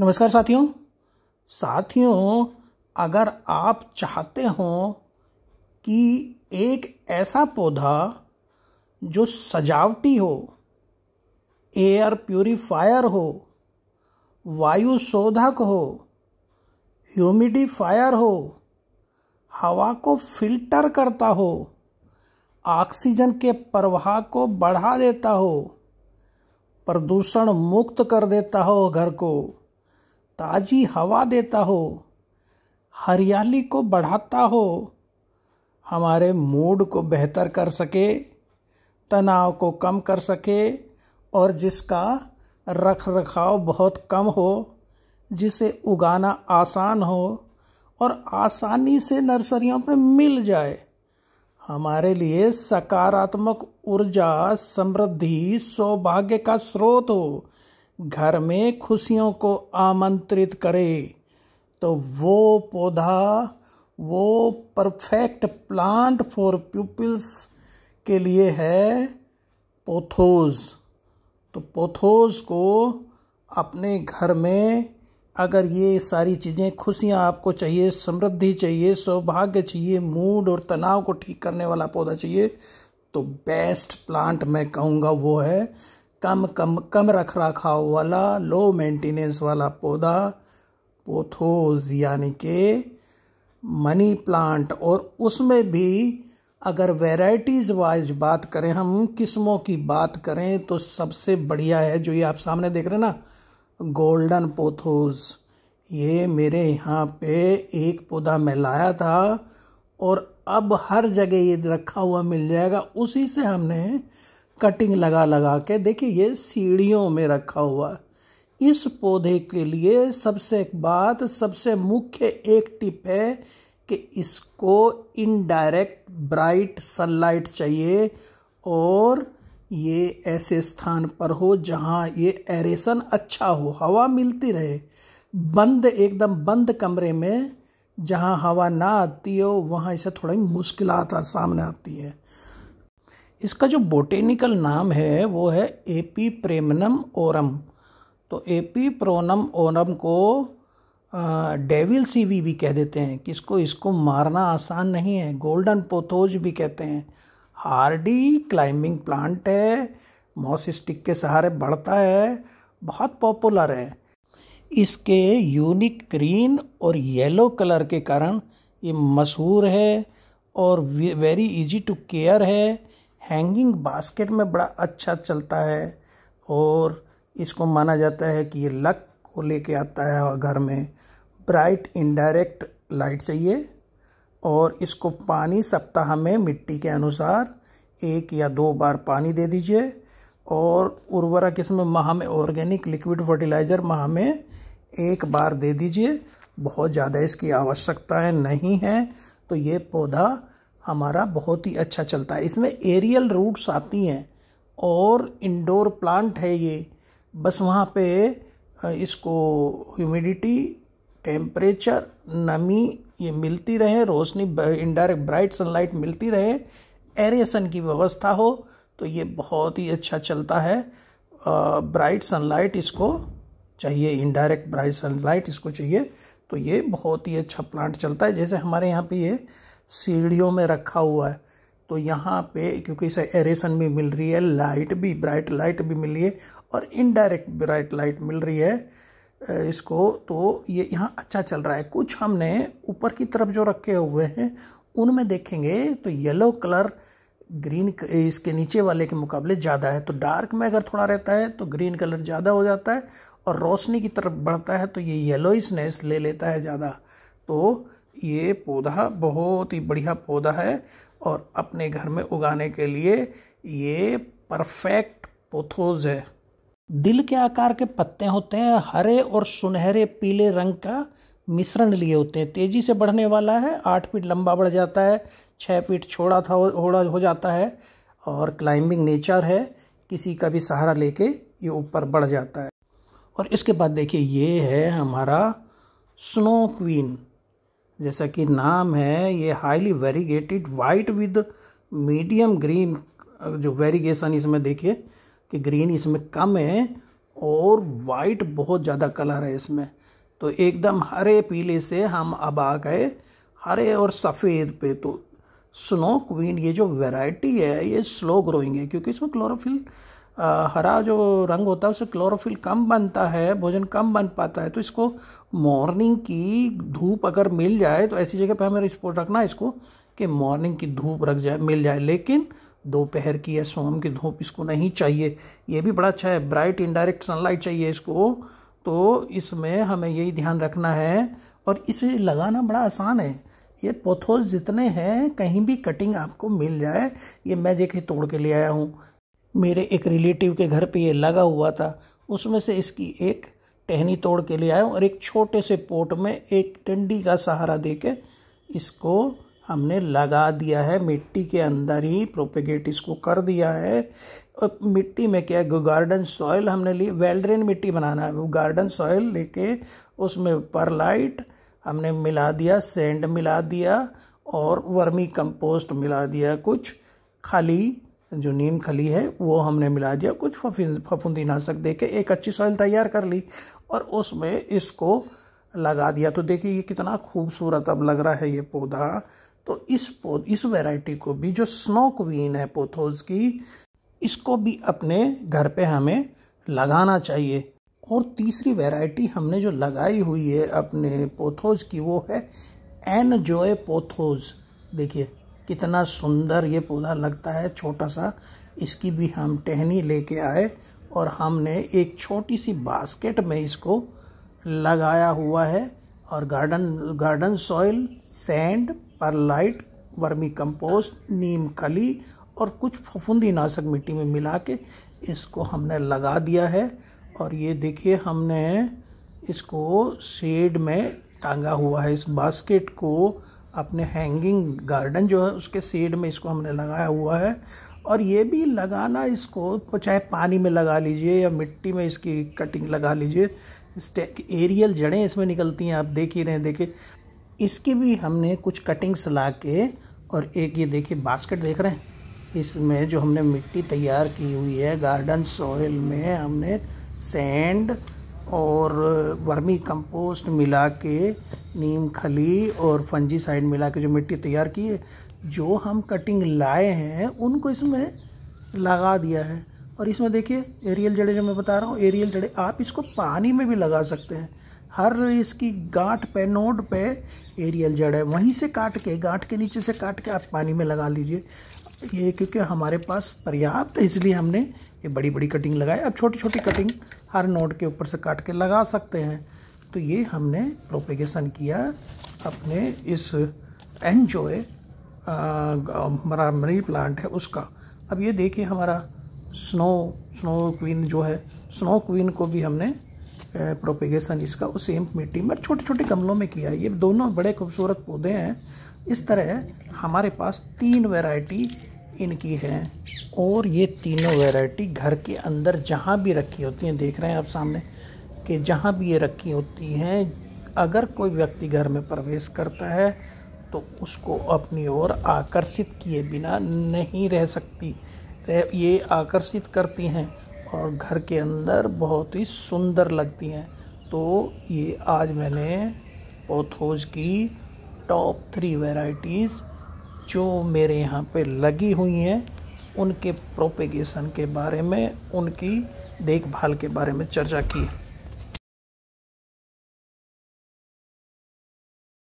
नमस्कार साथियों साथियों अगर आप चाहते हो कि एक ऐसा पौधा जो सजावटी हो एयर प्यूरिफायर हो वायु शोधक हो ह्यूमिडिफायर हो हवा को फिल्टर करता हो ऑक्सीजन के प्रवाह को बढ़ा देता हो प्रदूषण मुक्त कर देता हो घर को ताजी हवा देता हो हरियाली को बढ़ाता हो हमारे मूड को बेहतर कर सके तनाव को कम कर सके और जिसका रख रखाव बहुत कम हो जिसे उगाना आसान हो और आसानी से नर्सरियों पे मिल जाए हमारे लिए सकारात्मक ऊर्जा समृद्धि सौभाग्य का स्रोत हो घर में खुशियों को आमंत्रित करे तो वो पौधा वो परफेक्ट प्लांट फॉर पीपल्स के लिए है पोथोज तो पोथोज को अपने घर में अगर ये सारी चीज़ें खुशियाँ आपको चाहिए समृद्धि चाहिए सौभाग्य चाहिए मूड और तनाव को ठीक करने वाला पौधा चाहिए तो बेस्ट प्लांट मैं कहूँगा वो है कम कम कम रख रखाव वाला लो मेंटेनेंस वाला पौधा पोथोज यानी के मनी प्लांट और उसमें भी अगर वेराइटीज़ वाइज बात करें हम किस्मों की बात करें तो सबसे बढ़िया है जो ये आप सामने देख रहे हैं ना गोल्डन पोथोज ये मेरे यहाँ पे एक पौधा मैं लाया था और अब हर जगह ये रखा हुआ मिल जाएगा उसी से हमने कटिंग लगा लगा के देखिए ये सीढ़ियों में रखा हुआ इस पौधे के लिए सबसे एक बात सबसे मुख्य एक टिप है कि इसको इनडायरेक्ट ब्राइट सनलाइट चाहिए और ये ऐसे स्थान पर हो जहाँ ये एरेसन अच्छा हो हवा मिलती रहे बंद एकदम बंद कमरे में जहाँ हवा ना आती हो वहाँ इसे थोड़ी मुश्किल सामने आती है इसका जो बोटेनिकल नाम है वो है एपी प्रेमनम ओरम तो एपी प्रोनम ओरम को डेविल सीवी भी कह देते हैं किसको इसको मारना आसान नहीं है गोल्डन पोथोज भी कहते हैं हार्डी क्लाइंबिंग प्लांट है मॉसिस्टिक के सहारे बढ़ता है बहुत पॉपुलर है इसके यूनिक ग्रीन और येलो कलर के कारण ये मशहूर है और वेरी इजी टू केयर है हैंगिंग बास्केट में बड़ा अच्छा चलता है और इसको माना जाता है कि ये लक को लेके आता है और घर में ब्राइट इनडायरेक्ट लाइट चाहिए और इसको पानी सप्ताह में मिट्टी के अनुसार एक या दो बार पानी दे दीजिए और उर्वरक इसमें माह में ऑर्गेनिक लिक्विड फर्टिलाइज़र माह में एक बार दे दीजिए बहुत ज़्यादा इसकी आवश्यकता है नहीं है तो ये पौधा हमारा बहुत ही अच्छा चलता है इसमें एरियल रूट्स आती हैं और इंडोर प्लांट है ये बस वहाँ पे इसको ह्यूमिडिटी टेम्परेचर नमी ये मिलती रहे रोशनी इनडायरेक्ट ब्राइट सनलाइट मिलती रहे एरेसन की व्यवस्था हो तो ये बहुत ही अच्छा चलता है ब्राइट सनलाइट इसको चाहिए इनडायरेक्ट ब्राइट सनलाइट इसको चाहिए तो ये बहुत ही अच्छा प्लांट चलता है जैसे हमारे यहाँ पे ये सीढ़ियों में रखा हुआ है तो यहाँ पे क्योंकि इसे एरेसन भी मिल रही है लाइट भी ब्राइट लाइट भी मिल रही है और इनडायरेक्ट ब्राइट लाइट मिल रही है इसको तो ये यहाँ अच्छा चल रहा है कुछ हमने ऊपर की तरफ जो रखे हुए हैं उनमें देखेंगे तो येलो कलर ग्रीन इसके नीचे वाले के मुकाबले ज़्यादा है तो डार्क में अगर थोड़ा रहता है तो ग्रीन कलर ज़्यादा हो जाता है और रोशनी की तरफ बढ़ता है तो ये येलोइसनेस ले लेता है ज़्यादा तो ये पौधा बहुत ही बढ़िया पौधा है और अपने घर में उगाने के लिए ये परफेक्ट पोथोज है दिल के आकार के पत्ते होते हैं हरे और सुनहरे पीले रंग का मिश्रण लिए होते हैं तेजी से बढ़ने वाला है आठ फीट लंबा बढ़ जाता है छः फीट छोड़ा था होड़ा हो जाता है और क्लाइंबिंग नेचर है किसी का भी सहारा लेके ये ऊपर बढ़ जाता है और इसके बाद देखिए ये है हमारा स्नो क्वीन जैसा कि नाम है ये highly variegated white with medium green जो वेरीगेशन इसमें देखिए कि ग्रीन इसमें कम है और वाइट बहुत ज़्यादा कलर है इसमें तो एकदम हरे पीले से हम अब आ गए हरे और सफ़ेद पे तो स्नो क्वीन ये जो वैरायटी है ये स्लो ग्रोइंग है क्योंकि इसमें क्लोरोफिल हरा जो रंग होता है उससे क्लोरोफिल कम बनता है भोजन कम बन पाता है तो इसको मॉर्निंग की धूप अगर मिल जाए तो ऐसी जगह पर हमें रिस्पोर्ट रखना है इसको कि मॉर्निंग की धूप रख जाए मिल जाए लेकिन दोपहर की या सोम की धूप इसको नहीं चाहिए ये भी बड़ा अच्छा है ब्राइट इनडायरेक्ट सनलाइट चाहिए इसको तो इसमें हमें यही ध्यान रखना है और इसे लगाना बड़ा आसान है ये पोथोस जितने हैं कहीं भी कटिंग आपको मिल जाए ये मैं देखे तोड़ के ले आया हूँ मेरे एक रिलेटिव के घर पे ये लगा हुआ था उसमें से इसकी एक टहनी तोड़ के ले आया और एक छोटे से पोट में एक टंडी का सहारा दे के इसको हमने लगा दिया है मिट्टी के अंदर ही प्रोपेगेट इसको कर दिया है और मिट्टी में क्या है गार्डन सॉयल हमने ली वेल्ड्रेन मिट्टी बनाना है वो गार्डन सॉयल लेके उसमें परलाइट हमने मिला दिया सेंड मिला दिया और वर्मी कंपोस्ट मिला दिया कुछ खाली जो नीम खली है वो हमने मिला दिया कुछ फफूंदी नाशक दे के एक अच्छी सॉइल तैयार कर ली और उसमें इसको लगा दिया तो देखिए ये कितना खूबसूरत अब लग रहा है ये पौधा तो इस पौध इस वैरायटी को भी जो स्नो क्वीन है पोथोज की इसको भी अपने घर पे हमें लगाना चाहिए और तीसरी वैरायटी हमने जो लगाई हुई है अपने पोथोज की वो है एन जोए पोथोज देखिए कितना सुंदर ये पौधा लगता है छोटा सा इसकी भी हम टहनी लेके आए और हमने एक छोटी सी बास्केट में इसको लगाया हुआ है और garden garden soil sand perlite vermicompost neem खली और कुछ फफूंदी नाशक मिट्टी में मिला के इसको हमने लगा दिया है और ये देखिए हमने इसको शेड में टांगा हुआ है इस बास्केट को अपने हैंगिंग गार्डन जो है उसके सीड में इसको हमने लगाया हुआ है और ये भी लगाना इसको चाहे पानी में लगा लीजिए या मिट्टी में इसकी कटिंग लगा लीजिए एरियल जड़ें इसमें निकलती हैं आप देख ही रहे देखिए इसकी भी हमने कुछ कटिंग्स ला के और एक ये देखिए बास्केट देख रहे हैं इसमें जो हमने मिट्टी तैयार की हुई है गार्डन सॉइल में हमने सैंड और वर्मी कंपोस्ट मिला के नीम खली और फंजी साइड मिला के जो मिट्टी तैयार की है जो हम कटिंग लाए हैं उनको इसमें लगा दिया है और इसमें देखिए एरियल जड़े जो मैं बता रहा हूँ एरियल जड़े आप इसको पानी में भी लगा सकते हैं हर इसकी गांठ पे नोड पे एरियल जड़ है वहीं से काट के गांठ के नीचे से काट के आप पानी में लगा लीजिए ये क्योंकि हमारे पास पर्याप्त है इसलिए हमने ये बड़ी बड़ी कटिंग लगाई अब छोटी छोटी कटिंग हर नोट के ऊपर से काट के लगा सकते हैं तो ये हमने प्रोपेगेशन किया अपने इस एन जो हमारा मनी प्लांट है उसका अब ये देखिए हमारा स्नो स्नो क्वीन जो है स्नो क्वीन को भी हमने प्रोपेगेशन इसका उस सेम मिट्टी में छोटे छोटे गमलों में किया ये दोनों बड़े खूबसूरत पौधे हैं इस तरह हमारे पास तीन वैरायटी इनकी है और ये तीनों वैरायटी घर के अंदर जहाँ भी रखी होती हैं देख रहे हैं आप सामने कि जहाँ भी ये रखी होती हैं अगर कोई व्यक्ति घर में प्रवेश करता है तो उसको अपनी ओर आकर्षित किए बिना नहीं रह सकती ये आकर्षित करती हैं और घर के अंदर बहुत ही सुंदर लगती हैं तो ये आज मैंने पोथोज की टॉप थ्री वेराइटीज़ जो मेरे यहाँ पे लगी हुई हैं उनके प्रोपेगेशन के बारे में उनकी देखभाल के बारे में चर्चा की